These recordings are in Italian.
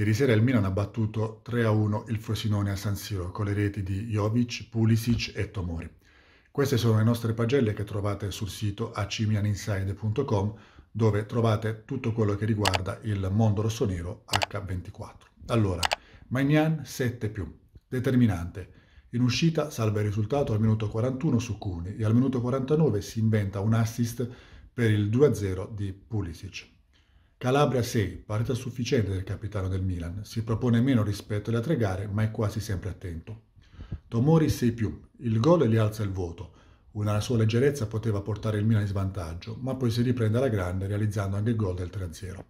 Ieri sera il Milan ha battuto 3-1 il Frosinone a San Siro con le reti di Jovic, Pulisic e Tomori. Queste sono le nostre pagelle che trovate sul sito acimianinside.com dove trovate tutto quello che riguarda il mondo rossonero H24. Allora, Magnan 7 più, determinante. In uscita salva il risultato al minuto 41 su Cuni e al minuto 49 si inventa un assist per il 2-0 di Pulisic. Calabria 6, parte sufficiente del capitano del Milan, si propone meno rispetto alle altre gare ma è quasi sempre attento. Tomori 6 più, il gol gli alza il voto, una sua leggerezza poteva portare il Milan in svantaggio, ma poi si riprende alla grande realizzando anche il gol del 3-0.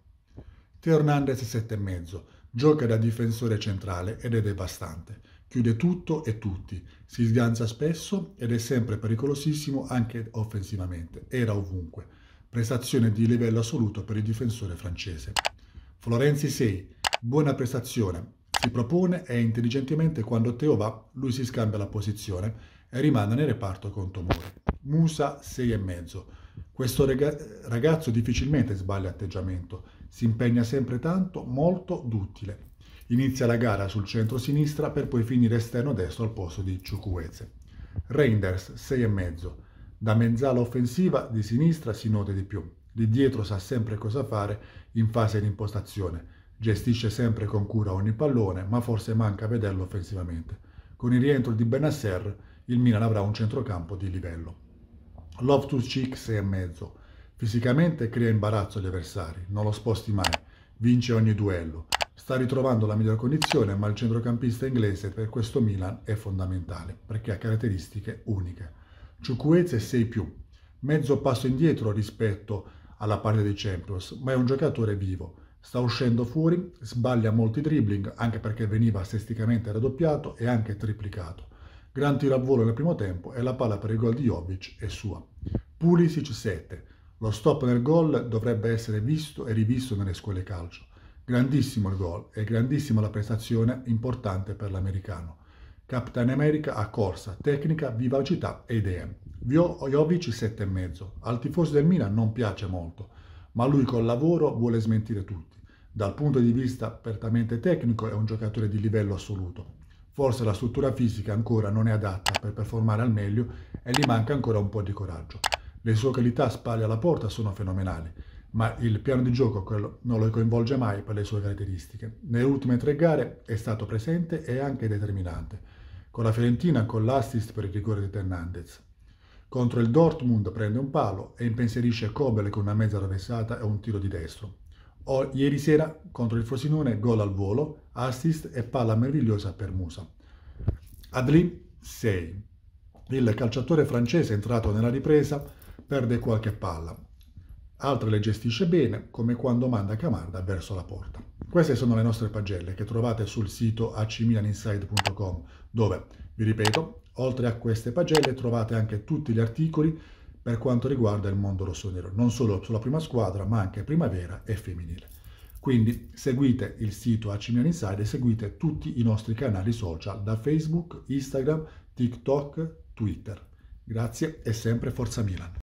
Teo Hernandez 7,5, gioca da difensore centrale ed è devastante. Chiude tutto e tutti, si sganza spesso ed è sempre pericolosissimo anche offensivamente, era ovunque prestazione di livello assoluto per il difensore francese. Florenzi 6, buona prestazione, si propone e intelligentemente quando Teo va, lui si scambia la posizione e rimane nel reparto con Tomori. Musa 6,5. Questo ragazzo difficilmente sbaglia atteggiamento, si impegna sempre tanto, molto duttile. Inizia la gara sul centro-sinistra per poi finire esterno destro al posto di Ciucueze. Reinders 6,5. Da mezzala offensiva di sinistra si nota di più. Lì dietro sa sempre cosa fare in fase di impostazione. Gestisce sempre con cura ogni pallone, ma forse manca vederlo offensivamente. Con il rientro di Benasser, il Milan avrà un centrocampo di livello. Loftus Cheek mezzo. Fisicamente crea imbarazzo agli avversari, non lo sposti mai, vince ogni duello. Sta ritrovando la migliore condizione, ma il centrocampista inglese per questo Milan è fondamentale, perché ha caratteristiche uniche è 6 più, mezzo passo indietro rispetto alla partita di Champions, ma è un giocatore vivo. Sta uscendo fuori, sbaglia molti dribbling, anche perché veniva sesticamente raddoppiato e anche triplicato. Gran tiro a volo nel primo tempo e la palla per il gol di Jovic è sua. Pulisic 7. Lo stop nel gol dovrebbe essere visto e rivisto nelle scuole calcio. Grandissimo il gol e grandissima la prestazione, importante per l'americano. Capitan America ha corsa, tecnica, vivacità e idee. Jovic 7,5. Al tifoso del Milan non piace molto, ma lui col lavoro vuole smentire tutti. Dal punto di vista prettamente tecnico è un giocatore di livello assoluto. Forse la struttura fisica ancora non è adatta per performare al meglio e gli manca ancora un po' di coraggio. Le sue qualità spalle alla porta sono fenomenali, ma il piano di gioco non lo coinvolge mai per le sue caratteristiche. Nelle ultime tre gare è stato presente e anche determinante con la Fiorentina con l'assist per il rigore di Fernandez. Contro il Dortmund prende un palo e impensierisce Kobel con una mezza rovesciata e un tiro di destro. O, ieri sera contro il Frosinone gol al volo, assist e palla meravigliosa per Musa. Adli 6. Il calciatore francese entrato nella ripresa perde qualche palla. Altre le gestisce bene, come quando manda Camarda verso la porta. Queste sono le nostre pagelle che trovate sul sito acmilaninside.com dove, vi ripeto, oltre a queste pagelle trovate anche tutti gli articoli per quanto riguarda il mondo rossonero, non solo sulla prima squadra ma anche primavera e femminile. Quindi seguite il sito Acimian e seguite tutti i nostri canali social da Facebook, Instagram, TikTok, Twitter. Grazie e sempre Forza Milan!